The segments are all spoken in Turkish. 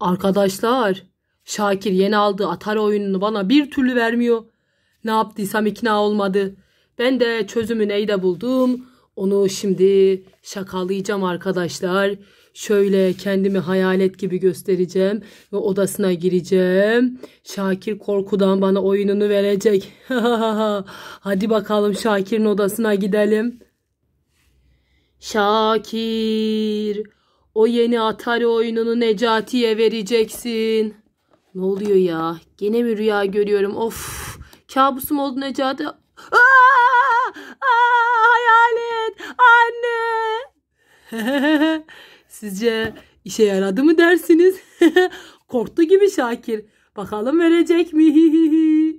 Arkadaşlar Şakir yeni aldığı atar oyununu bana bir türlü vermiyor. Ne yaptıysam ikna olmadı. Ben de çözümü neyde buldum. Onu şimdi şakalayacağım arkadaşlar. Şöyle kendimi hayalet gibi göstereceğim ve odasına gireceğim. Şakir korkudan bana oyununu verecek. Hadi bakalım Şakir'in odasına gidelim. Şakir o yeni Atari oyununu Necati'ye vereceksin. Ne oluyor ya? Gene mi rüya görüyorum? Of. Kabusum oldu Necati. Aa! Aa! Hayalet. Anne. Sizce işe yaradı mı dersiniz? Korktu gibi Şakir. Bakalım verecek mi?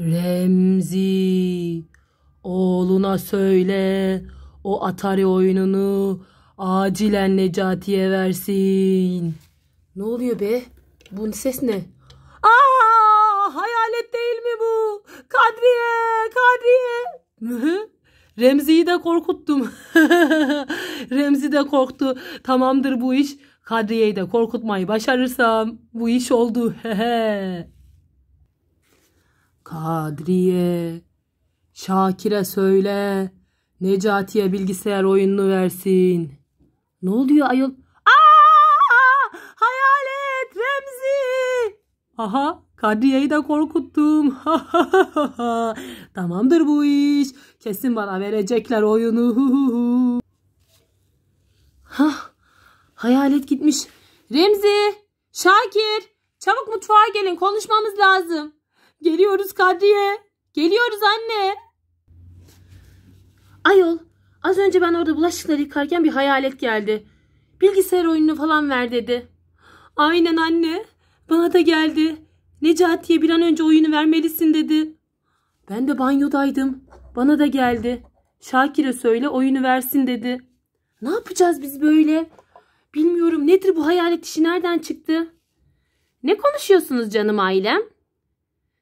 Remzi. Oğluna söyle. O Atari oyununu Acilen Necati'ye versin. Ne oluyor be? Bu ses ne? Aa, hayalet değil mi bu? Kadriye, Kadriye. Remzi'yi de korkuttum. Remzi de korktu. Tamamdır bu iş. Kadriye'yi de korkutmayı başarırsam bu iş oldu. Kadriye, Şakir'e söyle. Necati'ye bilgisayar oyununu versin. Ne oluyor ayol? Aa! Hayalet Remzi! Aha Kadriye'yi de korkuttum. Tamamdır bu iş. Kesin bana verecekler oyunu. Hah, hayalet gitmiş. Remzi, Şakir, çabuk mutfağa gelin konuşmamız lazım. Geliyoruz Kadriye. Geliyoruz anne. Ayol Az önce ben orada bulaşıkları yıkarken bir hayalet geldi. Bilgisayar oyununu falan ver dedi. Aynen anne. Bana da geldi. Necati'ye bir an önce oyunu vermelisin dedi. Ben de banyodaydım. Bana da geldi. Şakir'e söyle oyunu versin dedi. Ne yapacağız biz böyle? Bilmiyorum nedir bu hayalet işi nereden çıktı? Ne konuşuyorsunuz canım ailem?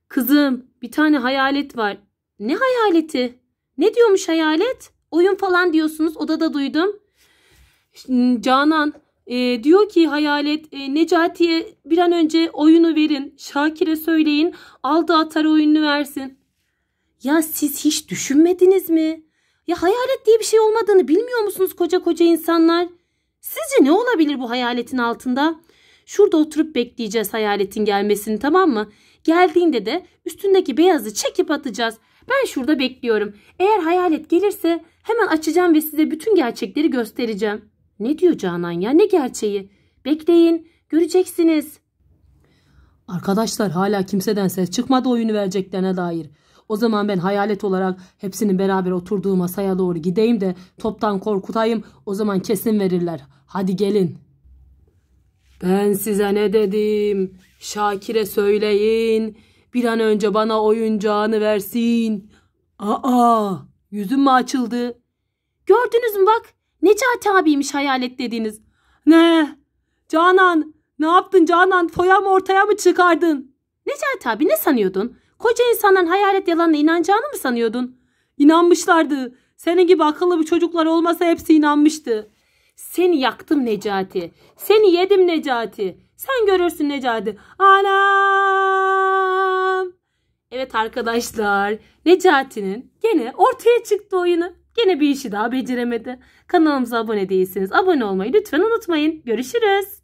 Kızım bir tane hayalet var. Ne hayaleti? Ne diyormuş hayalet? Oyun falan diyorsunuz odada duydum. Canan e, diyor ki hayalet e, Necati'ye bir an önce oyunu verin. Şakir'e söyleyin aldı atar oyununu versin. Ya siz hiç düşünmediniz mi? Ya hayalet diye bir şey olmadığını bilmiyor musunuz koca koca insanlar? Sizce ne olabilir bu hayaletin altında? Şurada oturup bekleyeceğiz hayaletin gelmesini tamam mı? Geldiğinde de üstündeki beyazı çekip atacağız. Ben şurada bekliyorum. Eğer hayalet gelirse hemen açacağım ve size bütün gerçekleri göstereceğim. Ne diyor Canan ya ne gerçeği? Bekleyin göreceksiniz. Arkadaşlar hala kimseden ses çıkmadı oyunu vereceklerine dair. O zaman ben hayalet olarak hepsinin beraber oturduğu masaya doğru gideyim de toptan korkutayım. O zaman kesin verirler. Hadi gelin. Ben size ne dedim? Şakir'e söyleyin. Bir an önce bana oyuncağını versin. Aa, yüzüm mü açıldı? Gördünüz mü bak, Necati abiymiş hayalet dediniz. Ne? Canan, ne yaptın Canan? Foyamı ortaya mı çıkardın? Necati abi ne sanıyordun? Koca insanların hayalet yalanına inanacağını mı sanıyordun? İnanmışlardı. Senin gibi akıllı bir çocuklar olmasa hepsi inanmıştı. Seni yaktım Necati. Seni yedim Necati. Sen görürsün Necati. Ana! Evet arkadaşlar Necati'nin gene ortaya çıktı oyunu. Gene bir işi daha beceremedi. Kanalımıza abone değilseniz abone olmayı lütfen unutmayın. Görüşürüz.